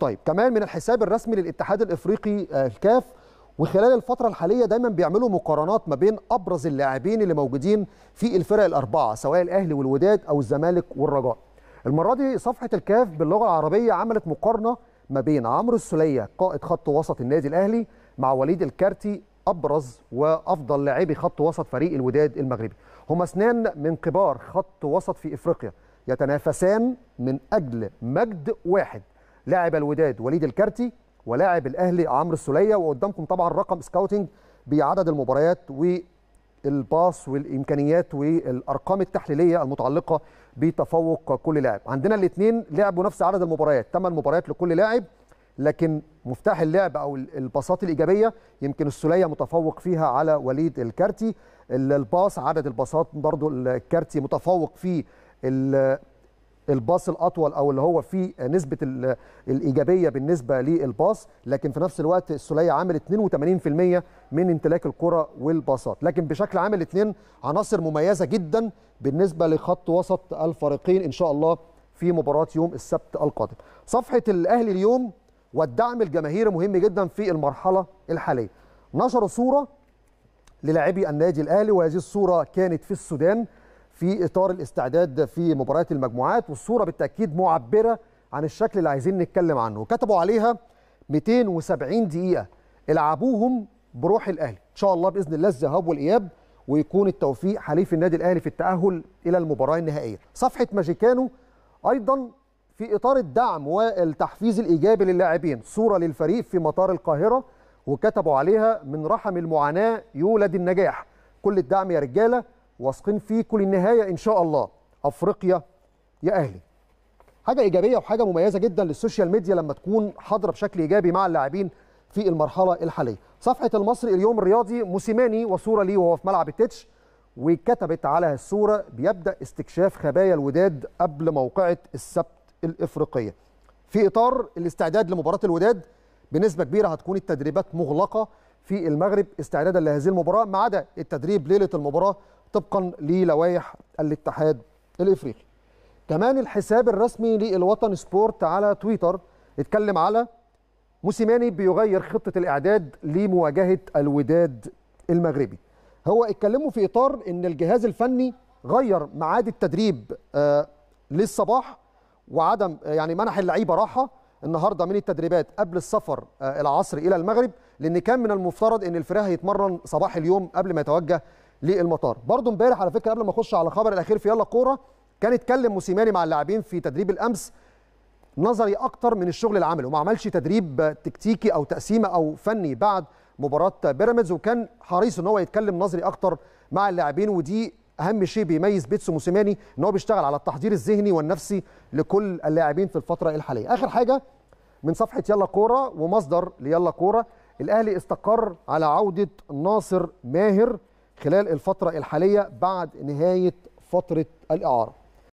طيب كمان من الحساب الرسمي للاتحاد الافريقي آه، الكاف وخلال الفترة الحالية دايما بيعملوا مقارنات ما بين أبرز اللاعبين اللي موجودين في الفرق الأربعة سواء الأهلي والوداد أو الزمالك والرجاء المرة دي صفحة الكاف باللغة العربية عملت مقارنة ما بين عمرو السولية قائد خط وسط النادي الأهلي مع وليد الكارتي أبرز وأفضل لاعبي خط وسط فريق الوداد المغربي هما اثنان من كبار خط وسط في إفريقيا يتنافسان من أجل مجد واحد لاعب الوداد وليد الكارتي ولاعب الاهلي عمرو السوليه وقدامكم طبعا رقم سكاوتنج بعدد المباريات والباص والامكانيات والارقام التحليليه المتعلقه بتفوق كل لاعب عندنا الاثنين لعبوا نفس عدد المباريات ثمان مباريات لكل لاعب لكن مفتاح اللعب او الباصات الايجابيه يمكن السوليه متفوق فيها على وليد الكارتي الباص عدد الباصات برضو الكارتي متفوق في الباص الاطول او اللي هو فيه نسبه الايجابيه بالنسبه للباص لكن في نفس الوقت السوليه عامل 82% من امتلاك الكره والباصات لكن بشكل عام الاثنين عناصر مميزه جدا بالنسبه لخط وسط الفريقين ان شاء الله في مباراه يوم السبت القادم صفحه الاهلي اليوم والدعم الجماهيري مهم جدا في المرحله الحاليه نشر صوره للاعبي النادي الاهلي وهذه الصوره كانت في السودان في اطار الاستعداد في مباريات المجموعات والصوره بالتاكيد معبره عن الشكل اللي عايزين نتكلم عنه كتبوا عليها 270 دقيقه العبوهم بروح الاهلي ان شاء الله باذن الله الذهاب والاياب ويكون التوفيق حليف النادي الاهلي في التاهل الى المباراه النهائيه صفحه ماجيكانو ايضا في اطار الدعم والتحفيز الايجابي للاعبين صوره للفريق في مطار القاهره وكتبوا عليها من رحم المعاناه يولد النجاح كل الدعم يا رجاله واثقين كل للنهايه ان شاء الله افريقيا يا اهلي حاجه ايجابيه وحاجه مميزه جدا للسوشيال ميديا لما تكون حاضره بشكل ايجابي مع اللاعبين في المرحله الحاليه صفحه المصري اليوم الرياضي موسيماني وصوره ليه وهو في ملعب التتش وكتبت على الصوره بيبدا استكشاف خبايا الوداد قبل موقعه السبت الافريقيه في اطار الاستعداد لمباراه الوداد بنسبه كبيره هتكون التدريبات مغلقه في المغرب استعدادا لهذه المباراه ما عدا التدريب ليله المباراه طبقا للوائح الاتحاد الافريقي. كمان الحساب الرسمي للوطن سبورت على تويتر اتكلم على موسيماني بيغير خطه الاعداد لمواجهه الوداد المغربي. هو اتكلموا في اطار ان الجهاز الفني غير ميعاد التدريب آه، للصباح وعدم يعني منح اللعيبه راحه النهارده من التدريبات قبل السفر آه، العصر الى المغرب لان كان من المفترض ان الفريق هيتمرن صباح اليوم قبل ما يتوجه للمطار برضه امبارح على فكره قبل ما اخش على الخبر الاخير في يلا كوره كان اتكلم موسيماني مع اللاعبين في تدريب الامس نظري اكتر من الشغل العملي وما عملش تدريب تكتيكي او تقسيمه او فني بعد مباراه بيراميدز وكان حريص ان هو يتكلم نظري اكتر مع اللاعبين ودي اهم شيء بيميز بيتسو موسيماني ان هو بيشتغل على التحضير الذهني والنفسي لكل اللاعبين في الفتره الحاليه اخر حاجه من صفحه يلا كوره ومصدر ليلا كوره الاهلي استقر على عوده ناصر ماهر خلال الفتره الحاليه بعد نهايه فتره الاعاره